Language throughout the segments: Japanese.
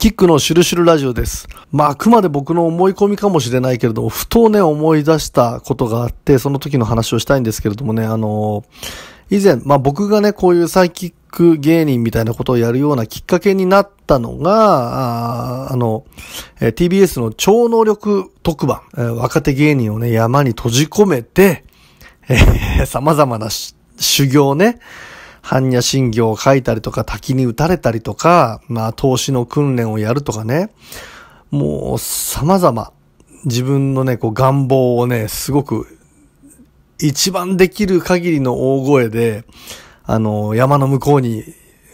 キックのシュルシュルラジオです。まあ、あくまで僕の思い込みかもしれないけれども、ふとね、思い出したことがあって、その時の話をしたいんですけれどもね、あのー、以前、まあ僕がね、こういうサイキック芸人みたいなことをやるようなきっかけになったのが、ああの、えー、TBS の超能力特番、えー、若手芸人をね、山に閉じ込めて、えー、様々な修行ね、般若心経を書いたりとか、滝に打たれたりとか、まあ、投資の訓練をやるとかね、もう、様々、自分のね、こう、願望をね、すごく、一番できる限りの大声で、あの、山の向こうに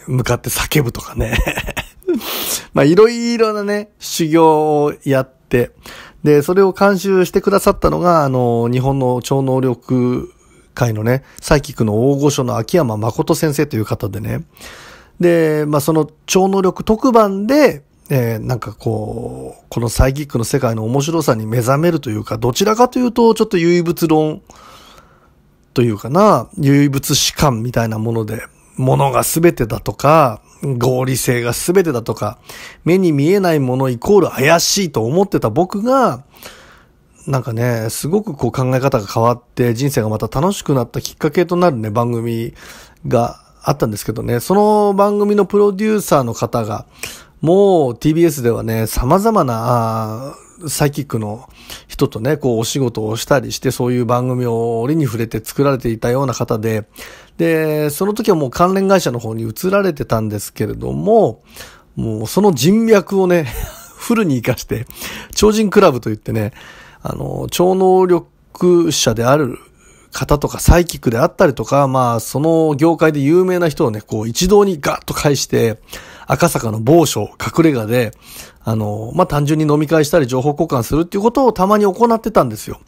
向かって叫ぶとかね。まあ、いろいろなね、修行をやって、で、それを監修してくださったのが、あの、日本の超能力界のね、サイキックの大御所の秋山誠先生という方でね。で、まあ、その超能力特番で、えー、なんかこう、このサイキックの世界の面白さに目覚めるというか、どちらかというと、ちょっと唯物論というかな、唯物史観みたいなもので、物が全てだとか、合理性が全てだとか、目に見えないものイコール怪しいと思ってた僕が、なんかね、すごくこう考え方が変わって人生がまた楽しくなったきっかけとなるね、番組があったんですけどね、その番組のプロデューサーの方が、もう TBS ではね、様々な、サイキックの人とね、こうお仕事をしたりして、そういう番組を折に触れて作られていたような方で、で、その時はもう関連会社の方に移られてたんですけれども、もうその人脈をね、フルに活かして、超人クラブといってね、あの、超能力者である方とかサイキックであったりとか、まあ、その業界で有名な人をね、こう一堂にガッと返して、赤坂の某所、隠れ家で、あの、まあ、単純に飲み会したり情報交換するっていうことをたまに行ってたんですよ。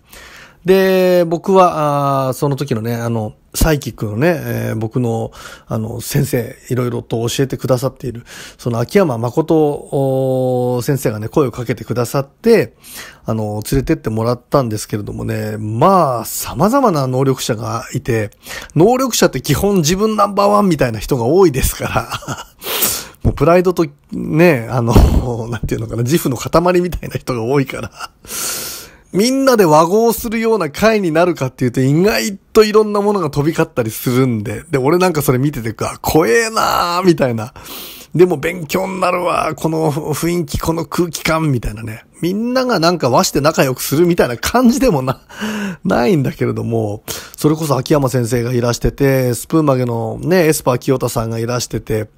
で、僕は、あその時のね、あの、サイキックのね、えー、僕の、あの、先生、いろいろと教えてくださっている、その秋山誠先生がね、声をかけてくださって、あの、連れてってもらったんですけれどもね、まあ、様々な能力者がいて、能力者って基本自分ナンバーワンみたいな人が多いですから、もうプライドとね、あの、なんていうのかな、自負の塊みたいな人が多いからみんなで和合するような回になるかっていうと意外といろんなものが飛び交ったりするんで、で、俺なんかそれ見てて、あ、怖えなーみたいな。でも勉強になるわ、この雰囲気、この空気感、みたいなね。みんながなんか和して仲良くするみたいな感じでもな、ないんだけれども、それこそ秋山先生がいらしてて、スプーン曲げのね、エスパー清田さんがいらしてて、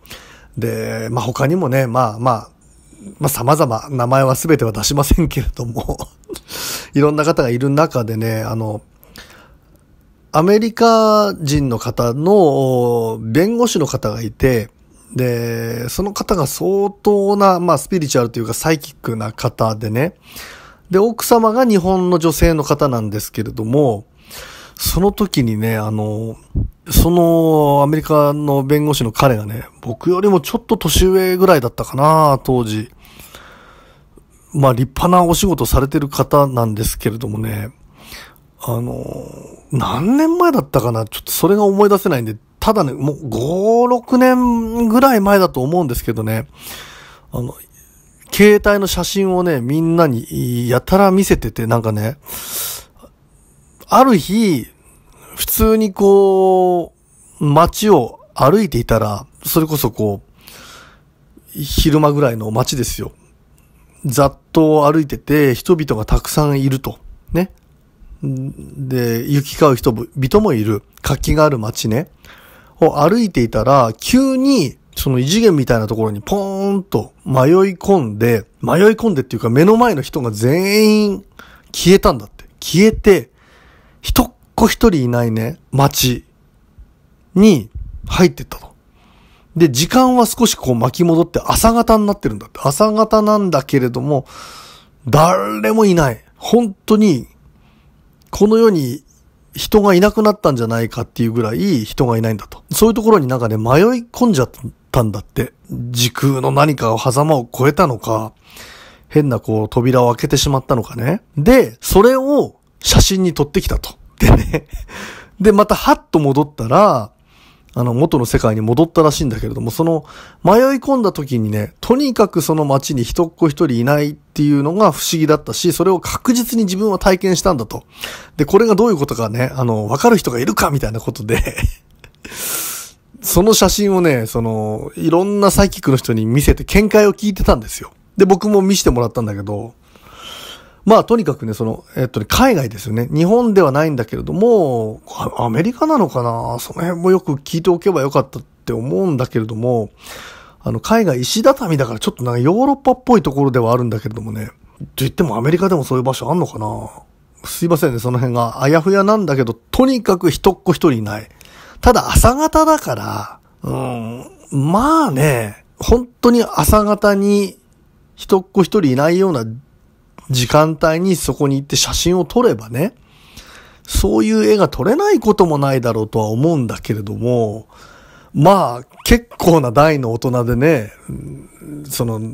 で、まあ、他にもね、まあまあ、まあ、様々、名前は全ては出しませんけれども いろんな方がいる中でね、あの、アメリカ人の方の弁護士の方がいて、で、その方が相当な、まあ、スピリチュアルというかサイキックな方でね、で、奥様が日本の女性の方なんですけれども、その時にね、あの、そのアメリカの弁護士の彼がね、僕よりもちょっと年上ぐらいだったかな、当時。まあ立派なお仕事されてる方なんですけれどもね、あの、何年前だったかな、ちょっとそれが思い出せないんで、ただね、もう5、6年ぐらい前だと思うんですけどね、あの、携帯の写真をね、みんなにやたら見せてて、なんかね、ある日、普通にこう、街を歩いていたら、それこそこう、昼間ぐらいの街ですよ。ざっと歩いてて、人々がたくさんいると。ね。で、行き交う人々もいる。活気がある街ね。を歩いていたら、急に、その異次元みたいなところにポーンと迷い込んで、迷い込んでっていうか目の前の人が全員消えたんだって。消えて、一っ子一人いないね、街に入ってったと。で、時間は少しこう巻き戻って朝方になってるんだって。朝方なんだけれども、誰もいない。本当に、この世に人がいなくなったんじゃないかっていうぐらい人がいないんだと。そういうところになんかね、迷い込んじゃったんだって。時空の何かを狭間を超えたのか、変なこう扉を開けてしまったのかね。で、それを写真に撮ってきたと。でね。で、またはっと戻ったら、あの、元の世界に戻ったらしいんだけれども、その、迷い込んだ時にね、とにかくその街に一っ子一人いないっていうのが不思議だったし、それを確実に自分は体験したんだと。で、これがどういうことかね、あの、わかる人がいるかみたいなことでその写真をね、その、いろんなサイキックの人に見せて見解を聞いてたんですよ。で、僕も見せてもらったんだけど、まあとにかくね、その、えっとね、海外ですよね。日本ではないんだけれども、アメリカなのかなその辺もよく聞いておけばよかったって思うんだけれども、あの、海外石畳だからちょっとなんかヨーロッパっぽいところではあるんだけれどもね。と言ってもアメリカでもそういう場所あんのかなすいませんね、その辺が。あやふやなんだけど、とにかく人っ子一人いない。ただ朝方だから、うん、まあね、本当に朝方に人っ子一人いないような時間帯にそこに行って写真を撮ればね、そういう絵が撮れないこともないだろうとは思うんだけれども、まあ、結構な大の大人でね、その、立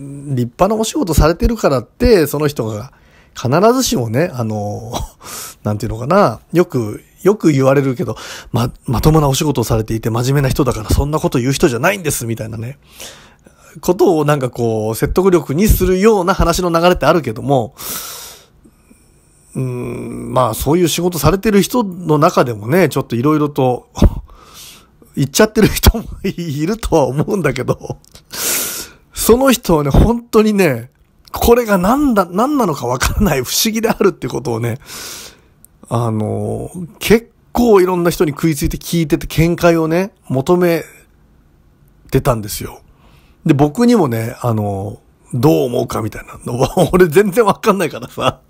派なお仕事されてるからって、その人が必ずしもね、あの、なんていうのかな、よく、よく言われるけど、ま、まともなお仕事をされていて真面目な人だからそんなこと言う人じゃないんです、みたいなね。ことをなんかこう、説得力にするような話の流れってあるけども、うん、まあそういう仕事されてる人の中でもね、ちょっといろいろと 言っちゃってる人もいるとは思うんだけどその人はね、本当にね、これが何だ、何なのかわからない不思議であるってことをね、あの、結構いろんな人に食いついて聞いてて見解をね、求めてたんですよ。で、僕にもね、あの、どう思うかみたいなの 俺全然わかんないからさ。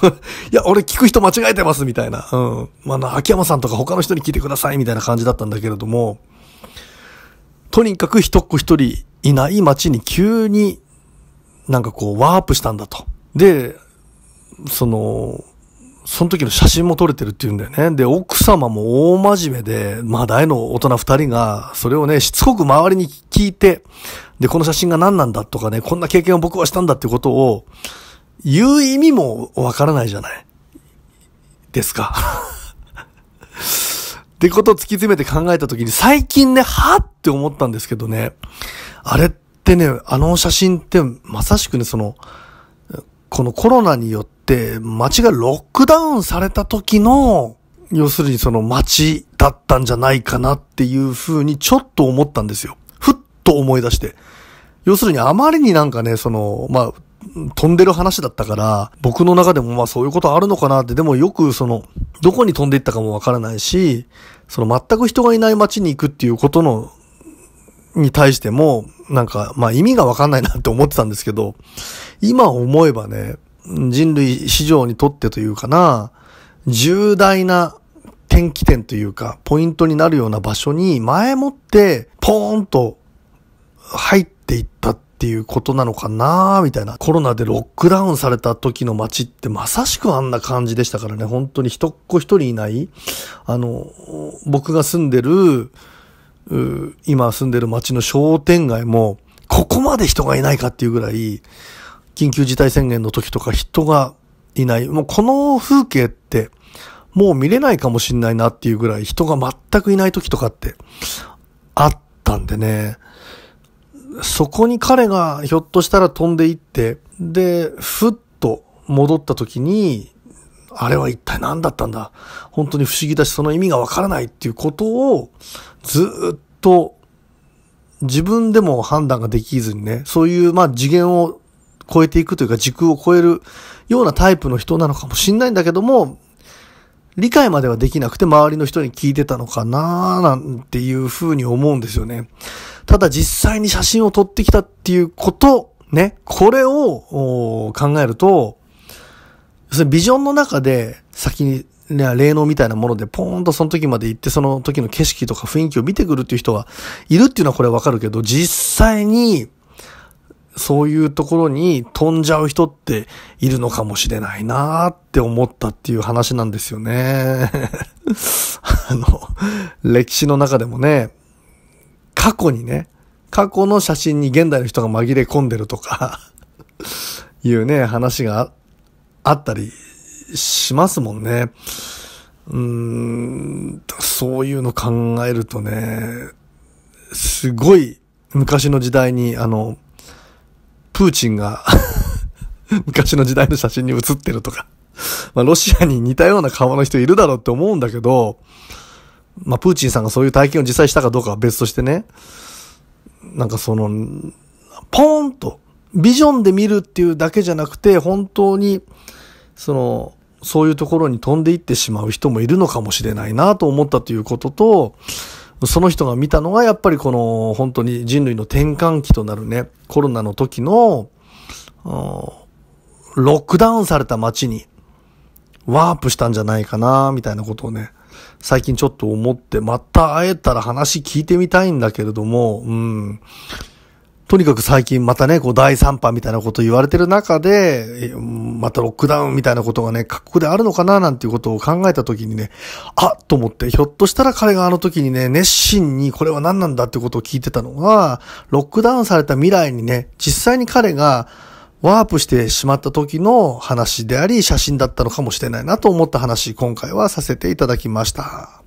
いや、俺聞く人間違えてますみたいな。うん。まあ、秋山さんとか他の人に聞いてくださいみたいな感じだったんだけれども、とにかく一っ子一人いない街に急になんかこうワープしたんだと。で、その、その時の写真も撮れてるって言うんだよね。で、奥様も大真面目で、まあ大の大人二人が、それをね、しつこく周りに聞いて、で、この写真が何なんだとかね、こんな経験を僕はしたんだってことを、言う意味もわからないじゃない。ですか。ってことを突き詰めて考えた時に、最近ね、はって思ったんですけどね、あれってね、あの写真ってまさしくね、その、このコロナによって、、街がロックダウンされた時の、要するにその街だったんじゃないかなっていう風にちょっと思ったんですよ。ふっと思い出して。要するにあまりになんかね、その、まあ、飛んでる話だったから、僕の中でもまあそういうことあるのかなって、でもよくその、どこに飛んでいったかもわからないし、その全く人がいない街に行くっていうことの、に対しても、なんか、まあ意味がわかんないなって思ってたんですけど、今思えばね、人類史上にとってというかな、重大な転機点というか、ポイントになるような場所に前もって、ポーンと入っていったっていうことなのかなみたいな。コロナでロックダウンされた時の街ってまさしくあんな感じでしたからね。本当に一っ子一人いない。あの、僕が住んでる、今住んでる街の商店街も、ここまで人がいないかっていうぐらい、緊急事態宣言の時とか人がいない。もうこの風景ってもう見れないかもしんないなっていうぐらい人が全くいない時とかってあったんでね。そこに彼がひょっとしたら飛んでいって、で、ふっと戻った時に、あれは一体何だったんだ本当に不思議だし、その意味がわからないっていうことをずっと自分でも判断ができずにね、そういう、まあ次元を超えていくというか時空を超えるようなタイプの人なのかもしんないんだけども、理解まではできなくて周りの人に聞いてたのかなーなんていう風に思うんですよね。ただ実際に写真を撮ってきたっていうこと、ね、これを考えると、そのビジョンの中で先に、ね、霊能みたいなものでポーンとその時まで行ってその時の景色とか雰囲気を見てくるっていう人がいるっていうのはこれはわかるけど、実際にそういうところに飛んじゃう人っているのかもしれないなーって思ったっていう話なんですよね。あの、歴史の中でもね、過去にね、過去の写真に現代の人が紛れ込んでるとか いうね、話があったりしますもんね。うーん、そういうの考えるとね、すごい昔の時代にあの、プーチンが 昔の時代の写真に写ってるとかまあ、ロシアに似たような顔の人いるだろうって思うんだけど、まあ、プーチンさんがそういう体験を実際したかどうかは別としてね、なんかその、ポーンと、ビジョンで見るっていうだけじゃなくて、本当に、その、そういうところに飛んでいってしまう人もいるのかもしれないなと思ったということと、その人が見たのがやっぱりこの本当に人類の転換期となるね、コロナの時の、ロックダウンされた街にワープしたんじゃないかな、みたいなことをね、最近ちょっと思って、また会えたら話聞いてみたいんだけれども、うん。とにかく最近またね、こう第3波みたいなこと言われてる中で、またロックダウンみたいなことがね、各国であるのかななんていうことを考えた時にね、あっと思って、ひょっとしたら彼があの時にね、熱心にこれは何なんだってことを聞いてたのが、ロックダウンされた未来にね、実際に彼が、ワープしてしまった時の話であり、写真だったのかもしれないなと思った話、今回はさせていただきました。